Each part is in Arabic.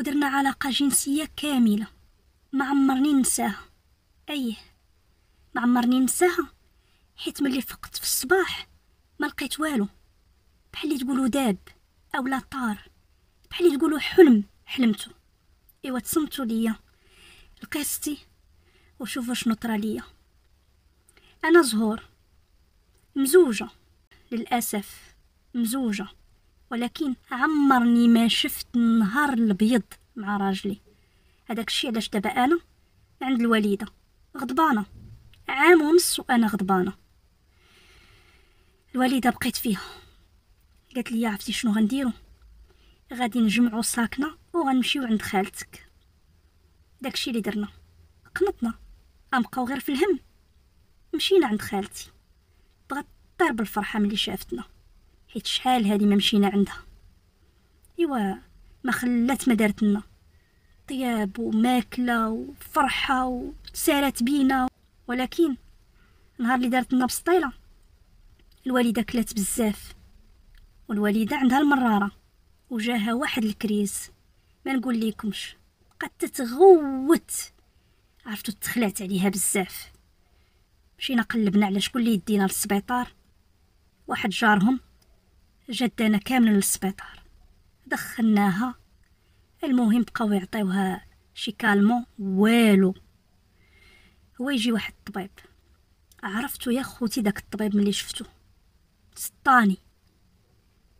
ودرنا علاقة جنسية كاملة ما عمرني ننساها أيه ما عمرني ننساها حيت ملي فقت في الصباح ما لقيت والو بحال تقولوا داب اولا طار بحال تقولوا حلم حلمته ايوا تصمتوا ليا لقيستي وشوفوا شنو طرا ليا انا زهور مزوجه للاسف مزوجه ولكن عمرني ما شفت نهار الابيض مع راجلي هذاك الشيء علاش دابا انا عند الوالده غضبانه عام ونص وانا غضبانه الوالده بقيت فيها قالت لي عرفتي شنو غنديرو غادي نجمعو ساكنه وغنمشيو عند خالتك داكشي اللي درنا قنطنا غنبقاو غير في الهم مشينا عند خالتي بغات طير بالفرحه ملي شافتنا حيت شحال هادي ما مشينا عندها ايوا ما خلات ما دارت لنا طياب وماكله وفرحه وسارت بينا ولكن نهار اللي دارت لنا بسطيله الوالده كلات بزاف والوالده عندها المراره وجاها واحد الكريز ما نقول لكمش بقات تتغوت عرفتو تخلعت عليها بزاف مشينا قلبنا على شكون اللي يدينا للسبيطار واحد جارهم جدانا كامل للسبيطار دخلناها المهم بقاو يعطيوها شي كالمون والو هو يجي واحد الطبيب عرفتو يا خوتي داك الطبيب ملي شفتو سطاني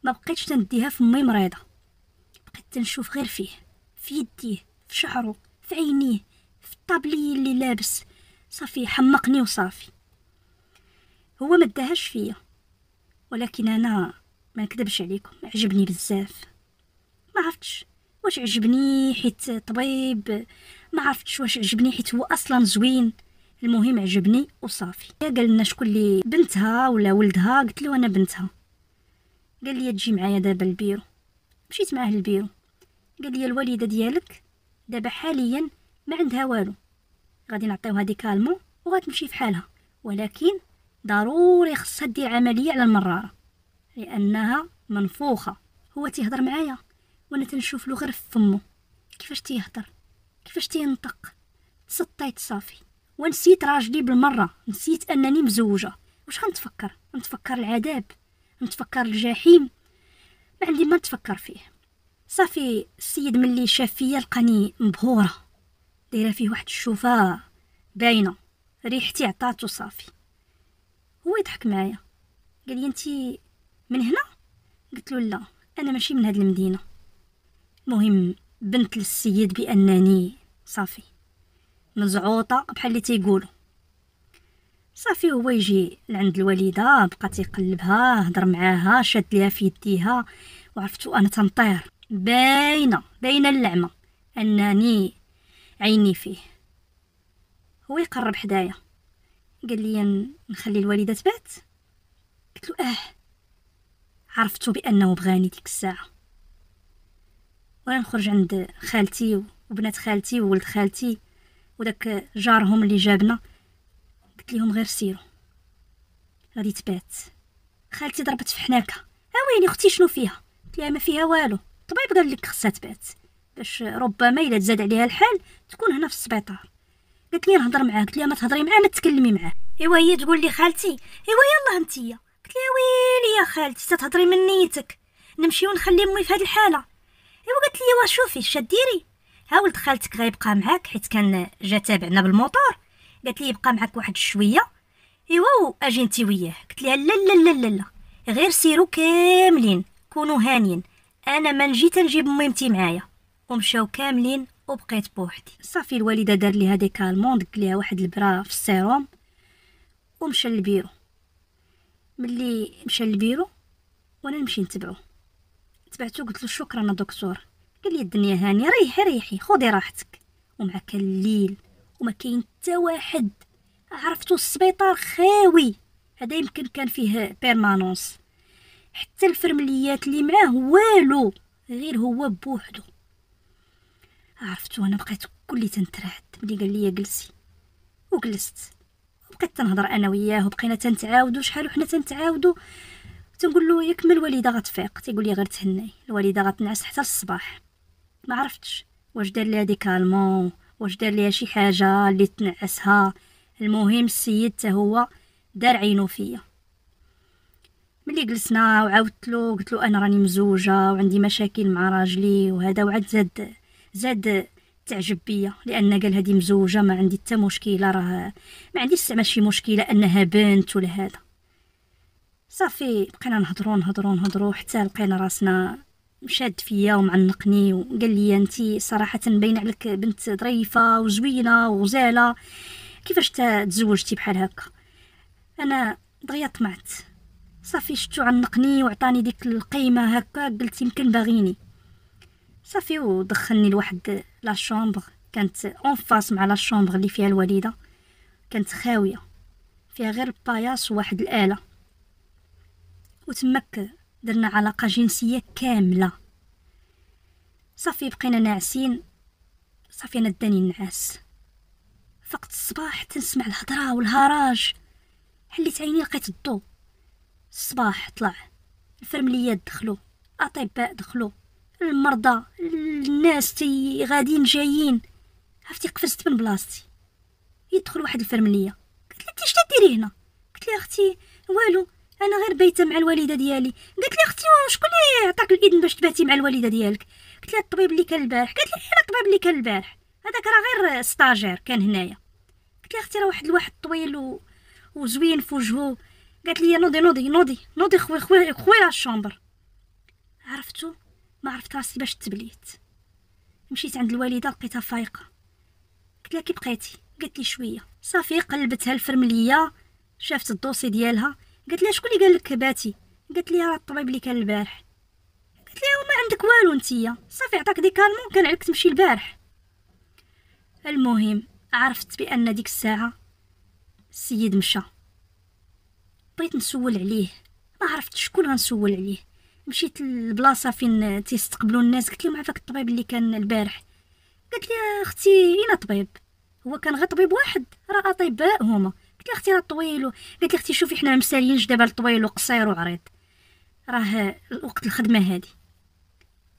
ما بقيتش تنديها في مريضه بقيت تنشوف غير فيه في يديه في شعره في عينيه في الطابلي اللي لابس صافي حمقني وصافي هو ما فيا ولكن انا ما نكذبش عليكم عجبني بزاف ما عرفتش واش عجبني حيت طبيب ما عرفتش واش عجبني حيت هو اصلا زوين المهم عجبني وصافي قال لنا شكون اللي بنتها ولا ولدها قلت له انا بنتها قال لي تجي معايا دابا البيرو مشيت معاه البيرو قال لي الوالده ديالك دابا حاليا ما عندها والو غادي نعطيوها دي كالمو وغتمشي في حالها ولكن ضروري خصها دير عمليه على المراره لأنها منفوخة هو تيهضر معايا وأنا تنشوف له غير فمه فمو كيفاش تيهضر كيفاش تينطق تسطيت صافي ونسيت راجلي بالمرة نسيت أنني مزوجة واش غنتفكر نتفكر العذاب نتفكر الجحيم ما عندي ما نتفكر فيه صافي السيد ملي شاف فيا لقاني مبهورة دايرة فيه واحد الشوفة باينة ريحتي عطاتو صافي هو يضحك معايا قال لي انتي من هنا قلت له لا انا ماشي من هاد المدينه المهم بنت للسيد بانني صافي مزعوطه بحال اللي تيقولوا صافي هو يجي لعند الوالده بقى تيقلبها هضر معاها شاد ليها في يديها وعرفتو انا تنطير باينه باينه اللعمه انني عيني فيه هو يقرب حدايا قال لي نخلي الوالده تبات قلت له اه عرفته بانه بغاني ديك الساعه وانا نخرج عند خالتي وبنات خالتي وولد خالتي وداك جارهم اللي جابنا قلت لهم غير سيروا غادي تبات خالتي ضربت في حناكه ويلي يعني اختي شنو فيها قلت لها ما فيها والو الطبيب قال لك خصها تبات باش ربما الا تزاد عليها الحال تكون هنا في السبيطار قلت لي نهضر معاه قلت لها ما تهضري معاه ما تكلمي معاه ايوا هي تقول لي خالتي ايوا يلا انتيا قلت لها ويلي يا خالتي تتهضري من نيتك نمشي ونخلي امي في هاد الحاله ايوا قالت لي واش شوفي اش ديري ها ولد خالتك غيبقى معاك حيت كان جا تابعنا بالموطور قالت لي يبقى معاك واحد شويه ايوا اجي انت وياه قلت لها لا لا لا لا لا غير سيروا كاملين كونوا هانيين انا ما نجي تنجيب ميمتي معايا ومشاو كاملين وبقيت بوحدي صافي الوالده دار لي هذيك الموند قال ليها واحد البرا في السيروم ومشى للبيرو ملي مشى للبيرو وانا نمشي نتبعو تبعتو قلت له شكرا يا دكتور قال لي الدنيا هانيه ريحي ريحي خذي راحتك ومع الليل وما كاين حتى واحد عرفتو السبيطار خاوي هذا يمكن كان فيه بيرمانونس حتى الفرمليات اللي معاه والو غير هو بوحدو عرفتو انا بقيت كلي تنترعد ملي قال لي جلسي وجلست بقيت تنهضر انا وياه وبقينا تنتعاودوا شحال وحنا تنتعاودوا تنقول له ياك من الوالده غتفيق تيقول لي غير تهني الوالده غتنعس حتى الصباح ما عرفتش واش دار ليها ديكالمون واش دار ليها شي حاجه اللي تنعسها المهم السيد حتى هو دار عينو فيا ملي جلسنا وعاودت له قلت له انا راني مزوجه وعندي مشاكل مع راجلي وهذا وعاد زاد زاد تعجب بيا لان قال هذه مزوجه ما عندي حتى مشكله راه ما عنديش زعما شي مشكله انها بنت ولا هذا صافي بقينا نهضروا نهضروا نهضروا حتى لقينا راسنا مشاد فيا ومعنقني وقال لي انت صراحه باين عليك بنت ظريفه وزوينه وغزاله كيفاش تزوجتي بحال هكا انا دغيا طمعت صافي شتو عنقني وعطاني ديك القيمه هكا قلت يمكن باغيني صافي ودخلني لواحد لا شومبر كانت اون فاس مع لا شومبر اللي فيها الوالده كانت خاويه فيها غير الباياس وواحد الاله وتمك درنا علاقه جنسيه كامله صافي بقينا ناعسين صافي انا داني النعاس فقت الصباح تنسمع الهضره والهراج حليت عيني لقيت الضو الصباح طلع الفرمليات دخلوا اطباء دخلوا المرضى الناس تي غاديين جايين عرفتي قفزت من بلاصتي يدخل واحد الفرمليه قلت لي اش تديري هنا قلت لي اختي والو انا غير بايته مع الوالده ديالي قلت لي اختي شكون اللي عطاك الاذن باش تباتي مع الوالده ديالك قلت لي الطبيب اللي كان البارح قالت لي انا الطبيب اللي كان البارح هذاك راه غير ستاجير كان هنايا قلت لي اختي راه واحد الواحد طويل و... وزوين في وجهه قالت لي نوضي نوضي نوضي نوضي خوي خوي خوي الشومبر عرفتو ما عرفت راسي باش تبليت مشيت عند الوالده لقيتها فايقه قلت لها كي بقيتي قالت لي شويه صافي قلبتها الفرمليه شافت الدوسي ديالها قالت لها شكون اللي قال لك باتي قالت لي راه الطبيب اللي كان البارح قالت لي ما عندك والو نتيا صافي عطاك دي كالمون كان عليك تمشي البارح المهم عرفت بان ديك الساعه السيد مشى بغيت نسول عليه ما عرفت شكون غنسول عليه مشيت للبلاصه فين تيستقبلوا الناس قلت لهم عافاك الطبيب اللي كان البارح قالت لي اختي اين طبيب هو كان غير طبيب واحد راه اطباء هما قلت لي اختي راه طويل قالت لي اختي شوفي حنا مساليين دابا الطويل وقصير وعريض راه وقت الخدمه هادي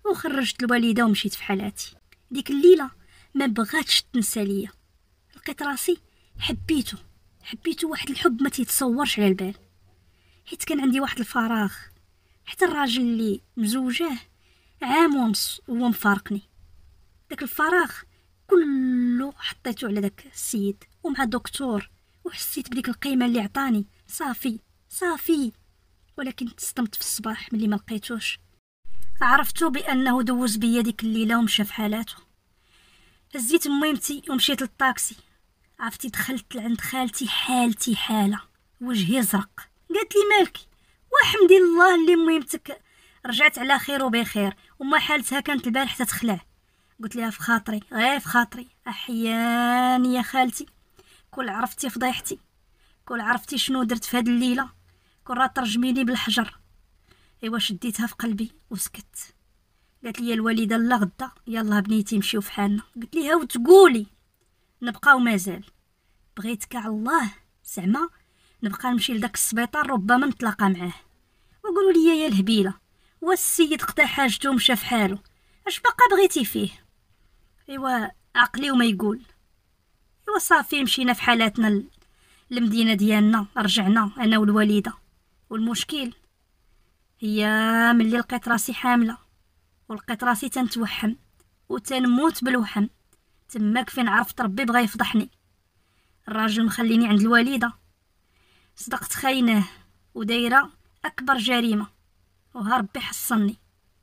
وخرجت الوالده ومشيت في حالاتي ديك الليله ما بغاتش تنسى ليا لقيت راسي حبيته حبيته واحد الحب ما تيتصورش على البال حيت كان عندي واحد الفراغ حتى الراجل اللي مزوجاه عام ونص هو مفارقني داك الفراغ كله حطيته على داك السيد ومع الدكتور وحسيت بديك القيمه اللي عطاني صافي صافي ولكن تصدمت في الصباح ملي ما لقيتوش عرفتو بانه دوز بيا ديك الليله ومشى في حالاته هزيت ميمتي ومشيت للطاكسي عرفتي دخلت لعند خالتي حالتي حاله وجهي زرق قالت لي مالكي والحمد لله اللي ميمتك رجعت على خير وبخير وما حالتها كانت البارح تتخلع قلت لها في خاطري غير إيه، في خاطري احياني يا خالتي كل عرفتي فضيحتي كل عرفتي شنو درت في هاد الليله كل راه ترجميني بالحجر ايوا شديتها في قلبي وسكت قالت لي الوالده لا غدا يلا بنيتي مشيو في حالنا قلت ليها وتقولي نبقاو مازال بغيتك على الله زعما نبقى نمشي لداك السبيطار ربما نتلاقى معاه وقولوا لي يا الهبيله والسيد قطع حاجته ومشى في حاله اش بقى بغيتي فيه ايوا عقلي وما يقول ايوا صافي مشينا في حالاتنا المدينه ديالنا رجعنا انا والوالده والمشكل هي ملي لقيت راسي حامله ولقيت راسي تنتوحم وتنموت بالوحم تماك فين عرفت ربي بغا يفضحني الراجل مخليني عند الوالده صدقت خاينه ودايره اكبر جريمه وها ربي حصلني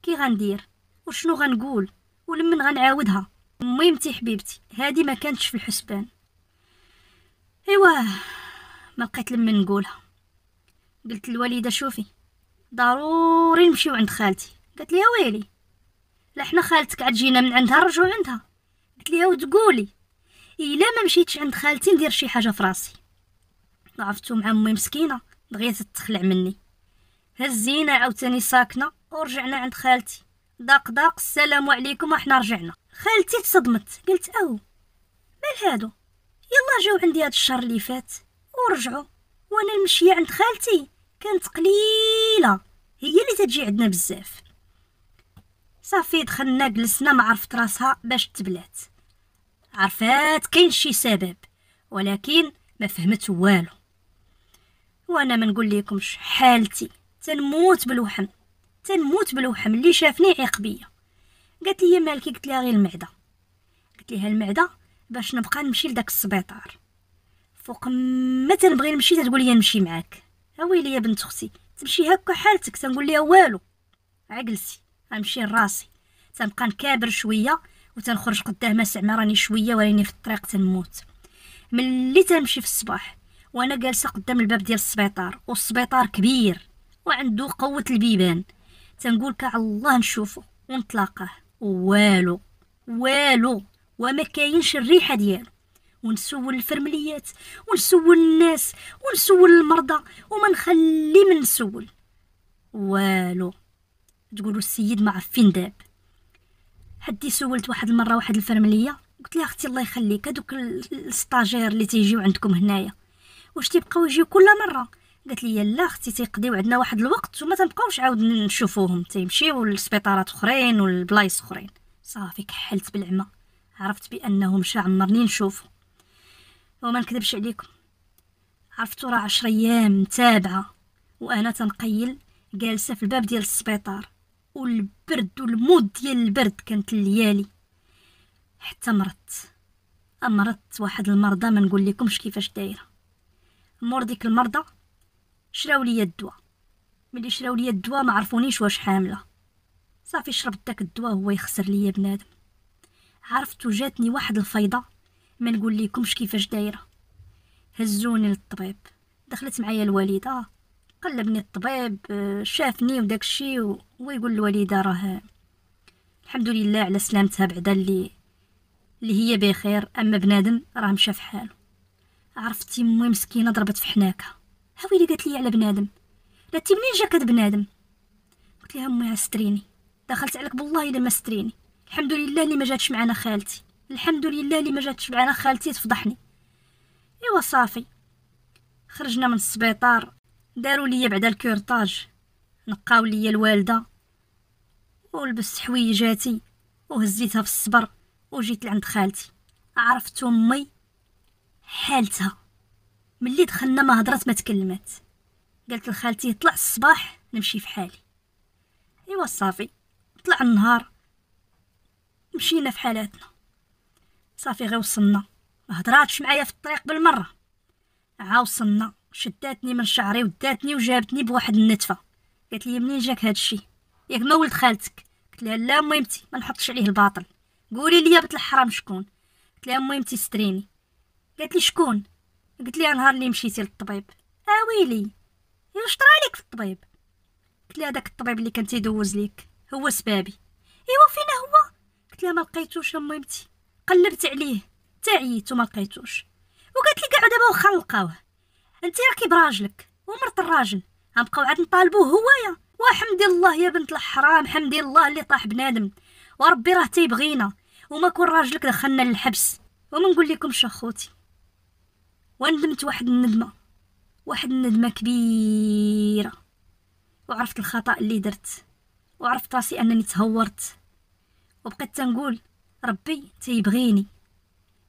كي غندير وشنو غنقول ولمن غنعاودها ميمتي حبيبتي هادي ما كانتش في الحسبان ايوا ما لقيت لمن نقولها قلت للوالده شوفي ضروري نمشيو عند خالتي قالت لي ويلي لا حنا خالتك عاد جينا من عندها نرجعو عندها قلت ليها وتقولي الا إيه ما مشيتش عند خالتي ندير شي حاجه في راسي عرفتو مع امي مسكينه بغيت تخلع مني هزينا عاوتاني ساكنه ورجعنا عند خالتي داق داق السلام عليكم احنا رجعنا خالتي تصدمت قلت او مال هادو يلا جاو عندي هاد الشهر اللي فات ورجعوا وانا المشيه عند خالتي كانت قليله هي اللي تجي عندنا بزاف صافي دخلنا جلسنا ما عرفت راسها باش تبلات عرفات كاين شي سبب ولكن ما فهمت والو وانا ما نقول لكمش حالتي تنموت بالوحم تنموت بالوحم اللي شافني عيق بيا قالت لي مالكي قلت لها غير المعده قلت لها المعده باش نبقى نمشي لداك السبيطار فوق ما تنبغي نمشي تقول لي نمشي معاك ويلي يا بنت اختي تمشي هكا حالتك تنقول لها والو عقلسي غنمشي لراسي تنبقى نكابر شويه وتنخرج قدامها سعما راني شويه وراني في الطريق تنموت ملي تنمشي في الصباح وانا جالسه قدام الباب ديال السبيطار والسبيطار كبير وعندو قوه البيبان تنقول كاع الله نشوفه ونتلاقاه والو والو وما كاينش الريحه ديالو ونسول الفرمليات ونسول الناس ونسول المرضى وما نخلي من نسول والو تقولوا السيد ما عفين داب حدي سولت واحد المره واحد الفرمليه قلت لها اختي الله يخليك هذوك الستاجير اللي تيجيو عندكم هنايا واش تيبقاو يجيو كل مره قالت لي لا اختي تيقضيو عندنا واحد الوقت وما تنبقاوش عاود نشوفوهم تيمشيو لسبيطارات اخرين والبلايص اخرين صافي كحلت بالعمى عرفت بانه مشى عمرني نشوفه وما نكذبش عليكم عرفتو راه عشر ايام متابعه وانا تنقيل جالسه في الباب ديال السبيطار والبرد والمود ديال البرد كانت الليالي حتى مرضت امرضت واحد المرضى ما نقول لكمش كيفاش دايره مور ديك المرضى شراو ليا الدواء ملي شراو ليا الدواء ما عرفونيش واش حامله صافي شربت داك الدواء هو يخسر ليا بنادم عرفت جاتني واحد الفيضه ما نقول لكمش كيفاش دايره هزوني للطبيب دخلت معايا الوالده قلبني الطبيب شافني وداك الشيء يقول الوالده راه الحمد لله على سلامتها بعدا اللي اللي هي بخير اما بنادم راه مشى في حاله عرفتي مي مسكينه ضربت في حناكها ويلي قالت لي على بنادم راتي منين جاك بنادم قلت لها امي استريني دخلت عليك بالله الا ما استريني الحمد لله اللي ما جاتش معنا خالتي الحمد لله اللي ما جاتش معنا خالتي تفضحني ايوا صافي خرجنا من السبيطار داروا ليا بعدا الكورطاج نقاو ليا الوالده ولبست حويجاتي وهزيتها في الصبر وجيت لعند خالتي عرفت امي حالتها ملي دخلنا ما هضرات ما تكلمات قالت لخالتي طلع الصباح نمشي في حالي ايوا صافي طلع النهار مشينا في حالاتنا صافي غير وصلنا ما هضراتش معايا في الطريق بالمره عا وصلنا شداتني من شعري وداتني وجابتني بواحد النتفه قالت لي منين جاك هذا الشيء ياك ما ولد خالتك قلت لها لا ميمتي ما نحطش عليه الباطل قولي لي بنت الحرام شكون قلت لها ميمتي ستريني قالت لي شكون قلت لي نهار اللي مشيتي للطبيب اويلي آه، واش طرا لك في الطبيب قلت لي هذاك الطبيب اللي كان تيدوز ليك هو سبابي ايوا فينا هو قلت لها ما لقيتوش اميمتي قلبت عليه تعيت وما لقيتوش وقالت لي كاع دابا واخا نلقاوه انت راكي براجلك ومرت الراجل غنبقاو عاد نطالبوه هوايا وحمد الله يا بنت الحرام حمد الله اللي طاح بنادم وربي راه تيبغينا وما كون راجلك دخلنا للحبس ومنقول لكم شخوتي اخوتي وندمت واحد الندمه واحد الندمه كبيره وعرفت الخطا اللي درت وعرفت راسي انني تهورت وبقيت تنقول ربي تيبغيني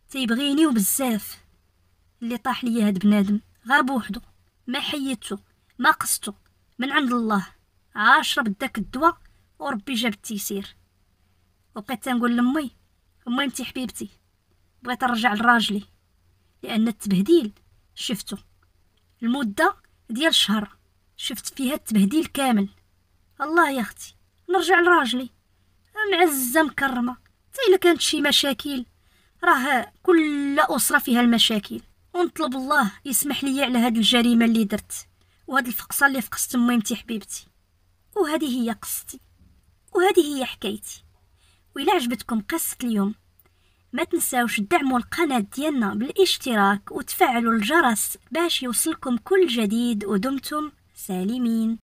تيبغيني وبزاف اللي طاح ليا هاد بنادم غير بوحدو ما حيدتو ما قصتو من عند الله عاشرب داك الدواء وربي جاب التيسير وبقيت تنقول لامي امي انت حبيبتي بغيت نرجع لراجلي لأن التبهديل شفتو المدة ديال شهر شفت فيها التبهديل كامل الله يا اختي نرجع لراجلي معزه مكرمه حتى الا كانت شي مشاكل راه كل اسره فيها المشاكل ونطلب الله يسمح لي على هاد الجريمه اللي درت وهاد الفقصه اللي فقست ميمتي حبيبتي وهذه هي قصتي وهذه هي حكايتي وإلا عجبتكم قصة اليوم ما تنساوش تدعموا القناة ديالنا بالاشتراك وتفعلوا الجرس باش يوصلكم كل جديد ودمتم سالمين